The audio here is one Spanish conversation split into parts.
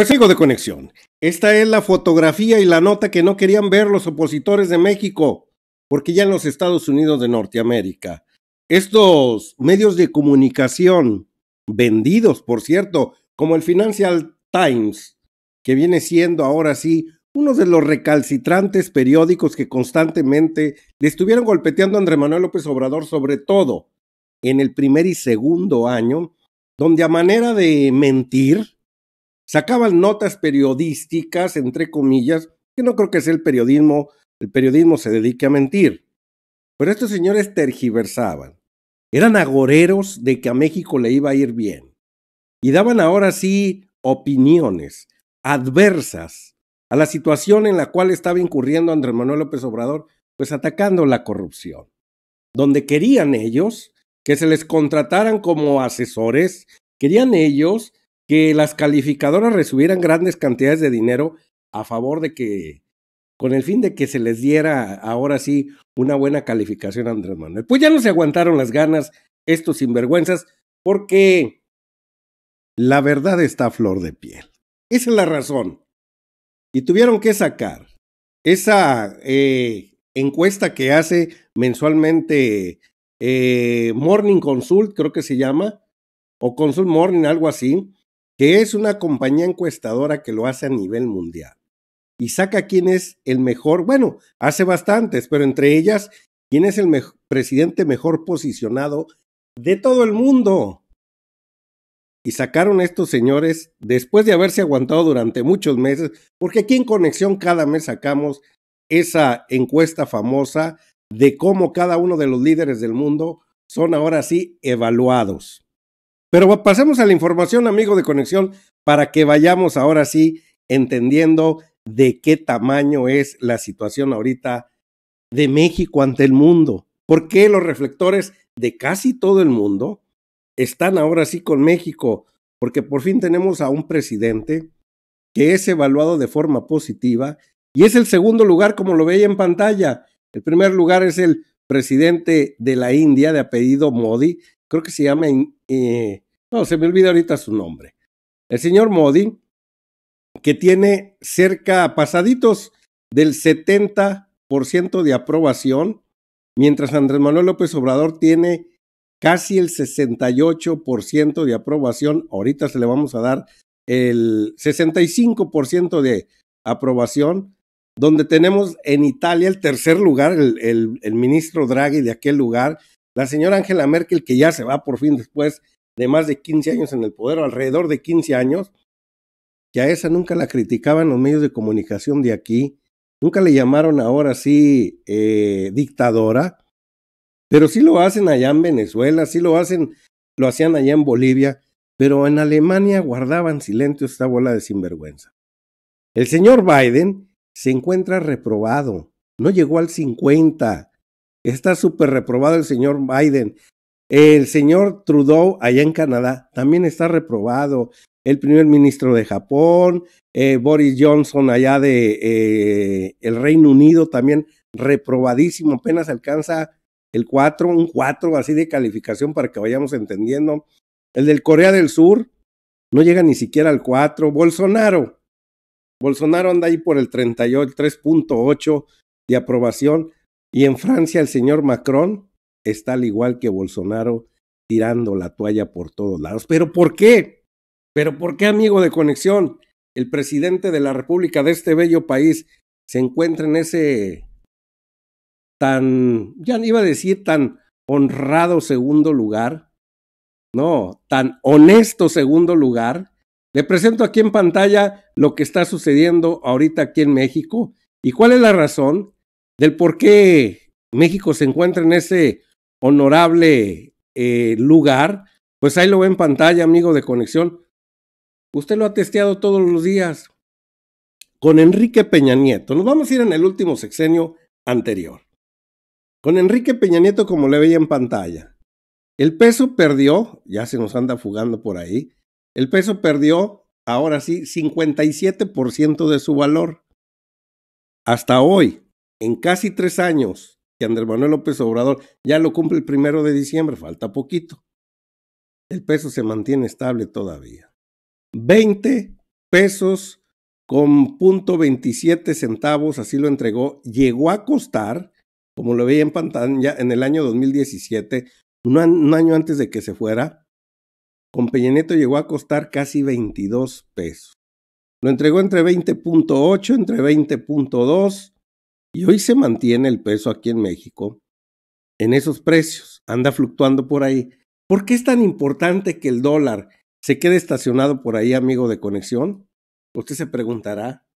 Pues sigo de conexión. Esta es la fotografía y la nota que no querían ver los opositores de México, porque ya en los Estados Unidos de Norteamérica. Estos medios de comunicación, vendidos, por cierto, como el Financial Times, que viene siendo ahora sí uno de los recalcitrantes periódicos que constantemente le estuvieron golpeteando a Andrés Manuel López Obrador, sobre todo en el primer y segundo año, donde a manera de mentir, sacaban notas periodísticas, entre comillas, que no creo que sea el periodismo, el periodismo se dedique a mentir. Pero estos señores tergiversaban. Eran agoreros de que a México le iba a ir bien. Y daban ahora sí opiniones adversas a la situación en la cual estaba incurriendo Andrés Manuel López Obrador, pues atacando la corrupción. Donde querían ellos que se les contrataran como asesores, querían ellos que las calificadoras recibieran grandes cantidades de dinero a favor de que, con el fin de que se les diera ahora sí una buena calificación a Andrés Manuel. Pues ya no se aguantaron las ganas estos sinvergüenzas porque la verdad está a flor de piel. Esa es la razón. Y tuvieron que sacar esa eh, encuesta que hace mensualmente eh, Morning Consult, creo que se llama, o Consult Morning, algo así, que es una compañía encuestadora que lo hace a nivel mundial. Y saca quién es el mejor, bueno, hace bastantes, pero entre ellas, quién es el presidente mejor posicionado de todo el mundo. Y sacaron estos señores después de haberse aguantado durante muchos meses, porque aquí en Conexión cada mes sacamos esa encuesta famosa de cómo cada uno de los líderes del mundo son ahora sí evaluados. Pero pasemos a la información, amigo de conexión, para que vayamos ahora sí entendiendo de qué tamaño es la situación ahorita de México ante el mundo. ¿Por qué los reflectores de casi todo el mundo están ahora sí con México? Porque por fin tenemos a un presidente que es evaluado de forma positiva y es el segundo lugar, como lo veía en pantalla. El primer lugar es el presidente de la India de apellido Modi creo que se llama, eh, no, se me olvida ahorita su nombre, el señor Modi, que tiene cerca, pasaditos del 70% de aprobación, mientras Andrés Manuel López Obrador tiene casi el 68% de aprobación, ahorita se le vamos a dar el 65% de aprobación, donde tenemos en Italia el tercer lugar, el, el ministro Draghi de aquel lugar, la señora Angela Merkel, que ya se va por fin después de más de 15 años en el poder, alrededor de 15 años, que a esa nunca la criticaban los medios de comunicación de aquí, nunca le llamaron ahora sí eh, dictadora, pero sí lo hacen allá en Venezuela, sí lo hacen, lo hacían allá en Bolivia, pero en Alemania guardaban silencio esta bola de sinvergüenza. El señor Biden se encuentra reprobado, no llegó al 50, Está súper reprobado el señor Biden. El señor Trudeau allá en Canadá también está reprobado. El primer ministro de Japón, eh, Boris Johnson allá de eh, el Reino Unido también reprobadísimo. Apenas alcanza el 4, un 4 así de calificación para que vayamos entendiendo. El del Corea del Sur no llega ni siquiera al 4. Bolsonaro. Bolsonaro anda ahí por el 38, 3.8 de aprobación. Y en Francia el señor Macron está al igual que Bolsonaro tirando la toalla por todos lados. ¿Pero por qué? ¿Pero por qué, amigo de conexión? El presidente de la República de este bello país se encuentra en ese tan, ya iba a decir tan honrado segundo lugar, no, tan honesto segundo lugar. Le presento aquí en pantalla lo que está sucediendo ahorita aquí en México. ¿Y cuál es la razón? del por qué México se encuentra en ese honorable eh, lugar, pues ahí lo ve en pantalla, amigo de conexión. Usted lo ha testeado todos los días con Enrique Peña Nieto. Nos vamos a ir en el último sexenio anterior. Con Enrique Peña Nieto, como le veía en pantalla, el peso perdió, ya se nos anda fugando por ahí, el peso perdió, ahora sí, 57% de su valor. Hasta hoy, en casi tres años que Andrés Manuel López Obrador ya lo cumple el primero de diciembre, falta poquito. El peso se mantiene estable todavía. 20 pesos con punto veintisiete centavos, así lo entregó, llegó a costar, como lo veía en pantalla, en el año 2017, un, año antes de que se fuera, con Peña llegó a costar casi 22 pesos. Lo entregó entre 20.8, entre 20.2, y hoy se mantiene el peso aquí en México en esos precios, anda fluctuando por ahí. ¿Por qué es tan importante que el dólar se quede estacionado por ahí, amigo de conexión? Usted se preguntará,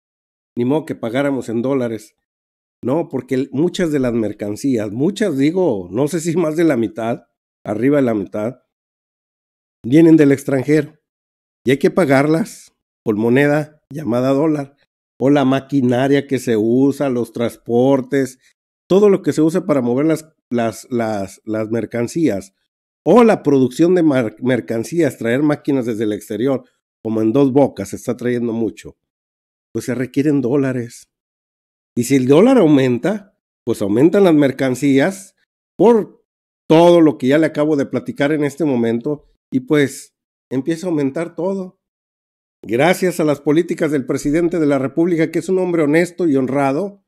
ni modo que pagáramos en dólares. No, porque muchas de las mercancías, muchas digo, no sé si más de la mitad, arriba de la mitad, vienen del extranjero y hay que pagarlas por moneda llamada dólar o la maquinaria que se usa, los transportes, todo lo que se usa para mover las, mercancías, o la producción de mercancías, traer máquinas desde el exterior, como en dos bocas se está trayendo mucho, pues se requieren dólares. Y si el dólar aumenta, pues aumentan las mercancías por todo lo que ya le acabo de platicar en este momento y pues empieza a aumentar todo. Gracias a las políticas del presidente de la República, que es un hombre honesto y honrado,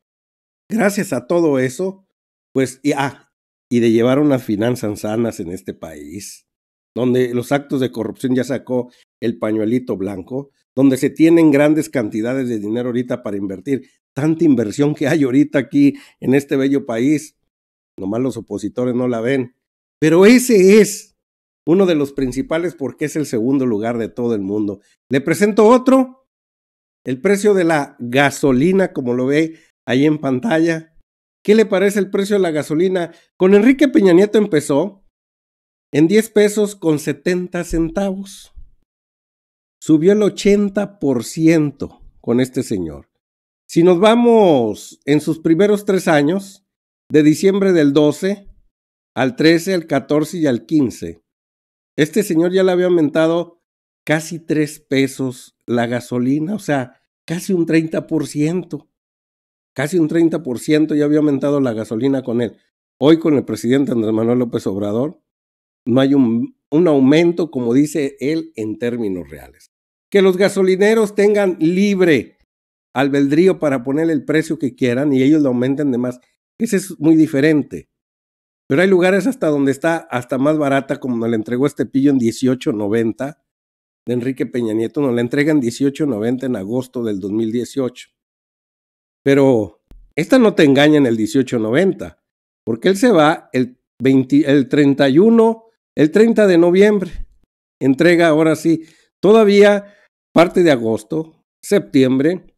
gracias a todo eso, pues, y, ah, y de llevar unas finanzas sanas en este país, donde los actos de corrupción ya sacó el pañuelito blanco, donde se tienen grandes cantidades de dinero ahorita para invertir, tanta inversión que hay ahorita aquí en este bello país, nomás los opositores no la ven, pero ese es uno de los principales porque es el segundo lugar de todo el mundo. Le presento otro, el precio de la gasolina, como lo ve ahí en pantalla. ¿Qué le parece el precio de la gasolina? Con Enrique Peña Nieto empezó en 10 pesos con 70 centavos. Subió el 80% con este señor. Si nos vamos en sus primeros tres años, de diciembre del 12 al 13, al 14 y al 15, este señor ya le había aumentado casi tres pesos la gasolina, o sea, casi un 30%. Casi un 30% ya había aumentado la gasolina con él. Hoy con el presidente Andrés Manuel López Obrador no hay un, aumento, como dice él, en términos reales. Que los gasolineros tengan libre albedrío para poner el precio que quieran y ellos lo aumenten de más. Ese es muy diferente. Pero hay lugares hasta donde está hasta más barata, como nos la entregó este pillo en 18.90 de Enrique Peña Nieto, nos la entrega en 18.90 en agosto del 2018. Pero esta no te engaña en el 18.90, porque él se va el, el 31, el 30 de noviembre. Entrega ahora sí, todavía parte de agosto, septiembre,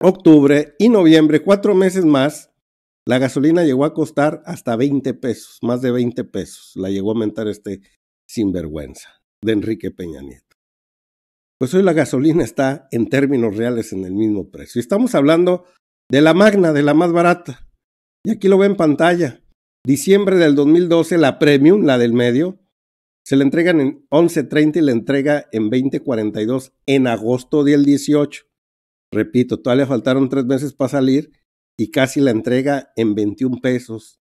octubre y noviembre, cuatro meses más la gasolina llegó a costar hasta 20 pesos, más de 20 pesos. La llegó a aumentar este sinvergüenza de Enrique Peña Nieto. Pues hoy la gasolina está en términos reales en el mismo precio. Estamos hablando de la magna, de la más barata. Y aquí lo ve en pantalla. Diciembre del 2012, la premium, la del medio, se le entregan en 11.30 y la entrega en 20.42 en agosto del 18. Repito, todavía faltaron tres meses para salir y casi la entrega en 21 pesos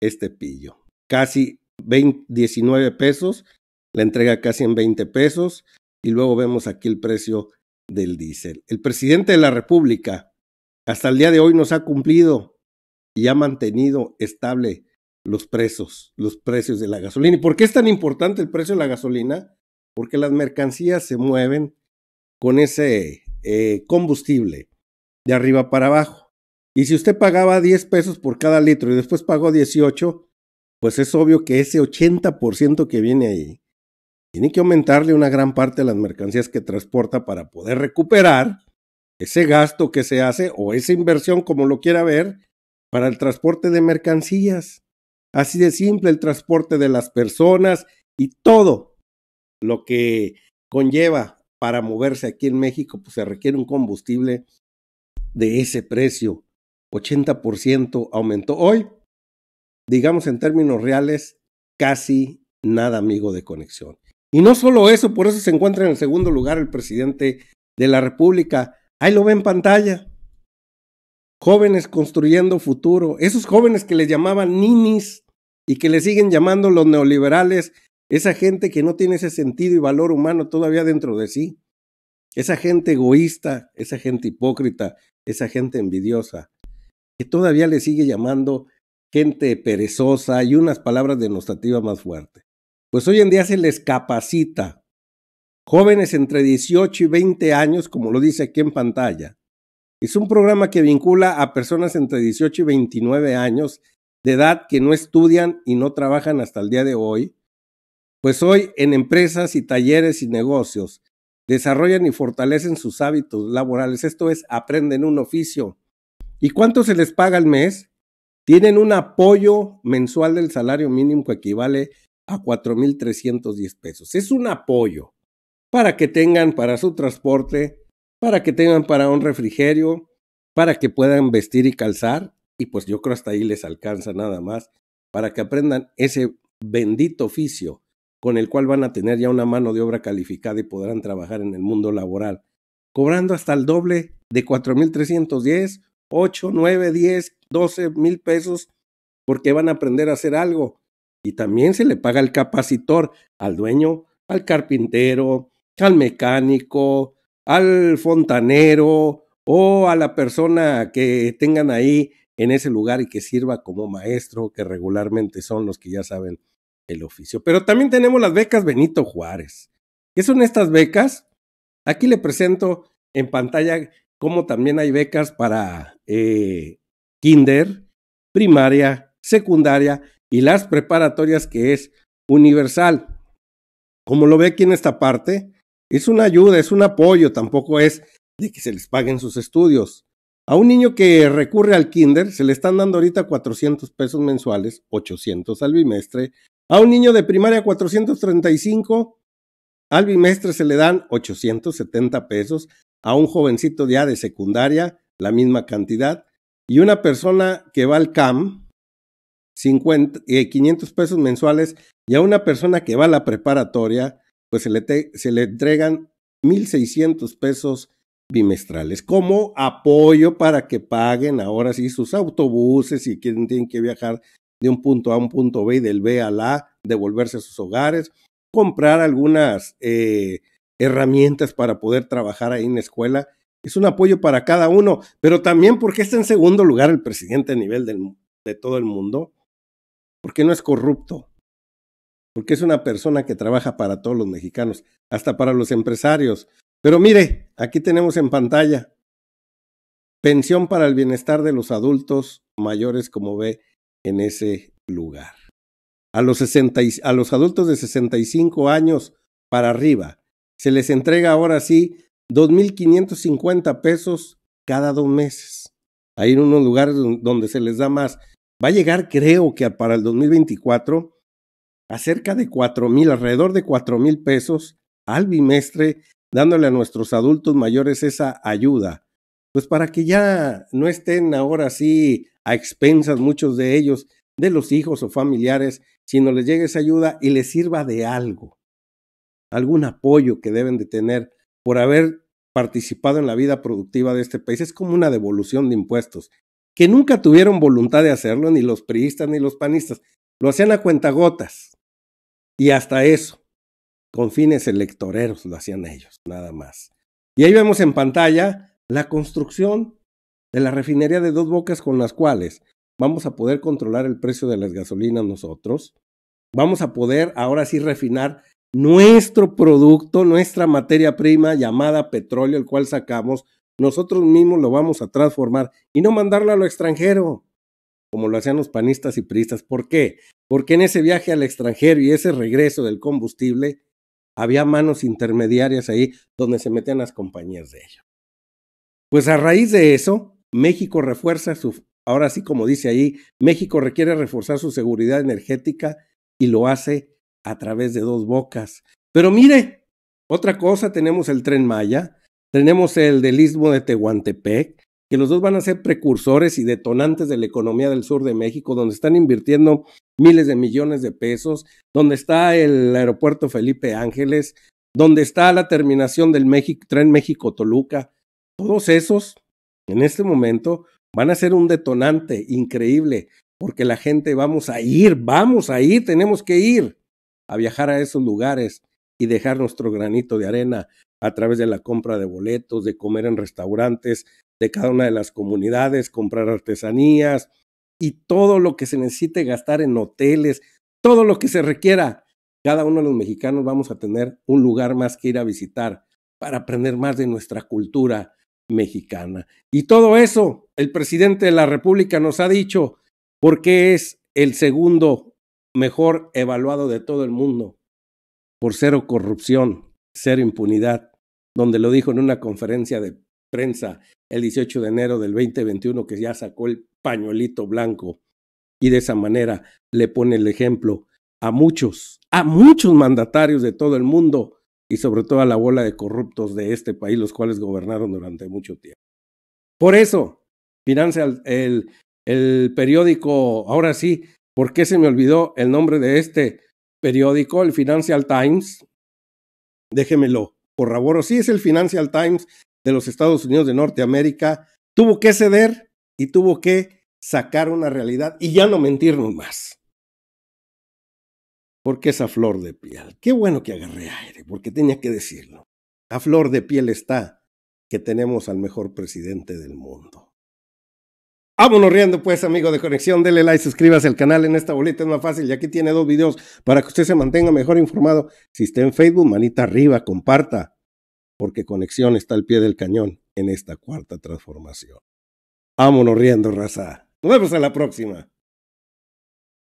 este pillo. Casi 19 pesos, la entrega casi en 20 pesos y luego vemos aquí el precio del diésel. El presidente de la República hasta el día de hoy nos ha cumplido y ha mantenido estable los precios, los precios de la gasolina. ¿Y por qué es tan importante el precio de la gasolina? Porque las mercancías se mueven con ese eh, combustible de arriba para abajo. Y si usted pagaba 10 pesos por cada litro y después pagó 18, pues es obvio que ese 80% que viene ahí tiene que aumentarle una gran parte de las mercancías que transporta para poder recuperar ese gasto que se hace o esa inversión, como lo quiera ver, para el transporte de mercancías. Así de simple, el transporte de las personas y todo lo que conlleva para moverse aquí en México, pues se requiere un combustible de ese precio. 80% aumentó. Hoy, digamos en términos reales, casi nada amigo de conexión. Y no solo eso, por eso se encuentra en el segundo lugar el presidente de la República. Ahí lo ve en pantalla. Jóvenes construyendo futuro. Esos jóvenes que les llamaban ninis y que le siguen llamando los neoliberales, esa gente que no tiene ese sentido y valor humano todavía dentro de sí. Esa gente egoísta, esa gente hipócrita, esa gente envidiosa que todavía le sigue llamando gente perezosa y unas palabras denostativas más fuertes. Pues hoy en día se les capacita. Jóvenes entre 18 y 20 años, como lo dice aquí en pantalla. Es un programa que vincula a personas entre 18 y 29 años de edad que no estudian y no trabajan hasta el día de hoy. Pues hoy en empresas y talleres y negocios desarrollan y fortalecen sus hábitos laborales. Esto es, aprenden un oficio ¿Y cuánto se les paga al mes? Tienen un apoyo mensual del salario mínimo que equivale a 4.310 pesos. Es un apoyo para que tengan para su transporte, para que tengan para un refrigerio, para que puedan vestir y calzar. Y pues yo creo hasta ahí les alcanza nada más para que aprendan ese bendito oficio con el cual van a tener ya una mano de obra calificada y podrán trabajar en el mundo laboral, cobrando hasta el doble de 4.310 8, 9, 10, 12 mil pesos porque van a aprender a hacer algo. Y también se le paga al capacitor, al dueño, al carpintero, al mecánico, al fontanero o a la persona que tengan ahí en ese lugar y que sirva como maestro, que regularmente son los que ya saben el oficio. Pero también tenemos las becas Benito Juárez. ¿Qué son estas becas? Aquí le presento en pantalla cómo también hay becas para eh, kinder, primaria, secundaria y las preparatorias que es universal. Como lo ve aquí en esta parte, es una ayuda, es un apoyo, tampoco es de que se les paguen sus estudios. A un niño que recurre al kinder se le están dando ahorita 400 pesos mensuales, 800 al bimestre. A un niño de primaria 435, al bimestre se le dan 870 pesos. A un jovencito ya de secundaria la misma cantidad. Y una persona que va al CAM, 500 eh, pesos mensuales, y a una persona que va a la preparatoria, pues se le, entregan 1.600 pesos bimestrales como apoyo para que paguen ahora sí sus autobuses y quien tienen que viajar de un punto A a un punto B y del B al A, devolverse a sus hogares, comprar algunas eh, herramientas para poder trabajar ahí en la escuela es un apoyo para cada uno, pero también porque está en segundo lugar el presidente a nivel de todo el mundo, porque no es corrupto, porque es una persona que trabaja para todos los mexicanos, hasta para los empresarios. Pero mire, aquí tenemos en pantalla pensión para el bienestar de los adultos mayores, como ve en ese lugar. A los, a los adultos de 65 años para arriba, se les entrega ahora sí 2.550 pesos cada dos meses. Hay en unos lugares donde se les da más. Va a llegar, creo que para el 2024, a cerca de 4.000, alrededor de 4.000 pesos al bimestre, dándole a nuestros adultos mayores esa ayuda. Pues para que ya no estén ahora sí a expensas muchos de ellos, de los hijos o familiares, sino les llegue esa ayuda y les sirva de algo, algún apoyo que deben de tener por haber participado en la vida productiva de este país. Es como una devolución de impuestos, que nunca tuvieron voluntad de hacerlo, ni los priistas ni los panistas. Lo hacían a cuentagotas. Y hasta eso, con fines electoreros lo hacían ellos, nada más. Y ahí vemos en pantalla la construcción de la refinería de dos bocas con las cuales vamos a poder controlar el precio de las gasolinas nosotros. Vamos a poder ahora sí refinar nuestro producto, nuestra materia prima llamada petróleo, el cual sacamos, nosotros mismos lo vamos a transformar y no mandarlo a lo extranjero, como lo hacían los panistas y priistas. ¿Por qué? Porque en ese viaje al extranjero y ese regreso del combustible, había manos intermediarias ahí donde se metían las compañías de ellos. Pues a raíz de eso, México refuerza su, ahora sí como dice ahí, México requiere reforzar su seguridad energética y lo hace a través de dos bocas. Pero mire, otra cosa, tenemos el tren Maya, tenemos el del istmo de Tehuantepec, que los dos van a ser precursores y detonantes de la economía del sur de México, donde están invirtiendo miles de millones de pesos, donde está el aeropuerto Felipe Ángeles, donde está la terminación del tren México-Toluca. Todos esos, en este momento, van a ser un detonante increíble, porque la gente vamos a ir, vamos a ir, tenemos que ir a viajar a esos lugares y dejar nuestro granito de arena a través de la compra de boletos, de comer en restaurantes de cada una de las comunidades, comprar artesanías y todo lo que se necesite gastar en hoteles, todo lo que se requiera. Cada uno de los mexicanos vamos a tener un lugar más que ir a visitar para aprender más de nuestra cultura mexicana. Y todo eso, el presidente de la República nos ha dicho, porque es el segundo mejor evaluado de todo el mundo por cero corrupción, cero impunidad, donde lo dijo en una conferencia de prensa el 18 de enero del 2021 que ya sacó el pañuelito blanco y de esa manera le pone el ejemplo a muchos, a muchos mandatarios de todo el mundo y sobre todo a la bola de corruptos de este país, los cuales gobernaron durante mucho tiempo. Por eso, financia el, el periódico, ahora sí, ¿Por qué se me olvidó el nombre de este periódico, el Financial Times? Déjemelo, por favor. Sí, es el Financial Times de los Estados Unidos de Norteamérica. Tuvo que ceder y tuvo que sacar una realidad y ya no mentirnos más. Porque es a flor de piel. Qué bueno que agarré aire, porque tenía que decirlo. A flor de piel está que tenemos al mejor presidente del mundo. Vámonos riendo pues amigos de Conexión, dele like, suscríbase al canal en esta boleta, es más fácil y aquí tiene dos videos para que usted se mantenga mejor informado. Si está en Facebook, manita arriba, comparta, porque Conexión está al pie del cañón en esta cuarta transformación. Vámonos riendo, raza. Nos vemos en la próxima.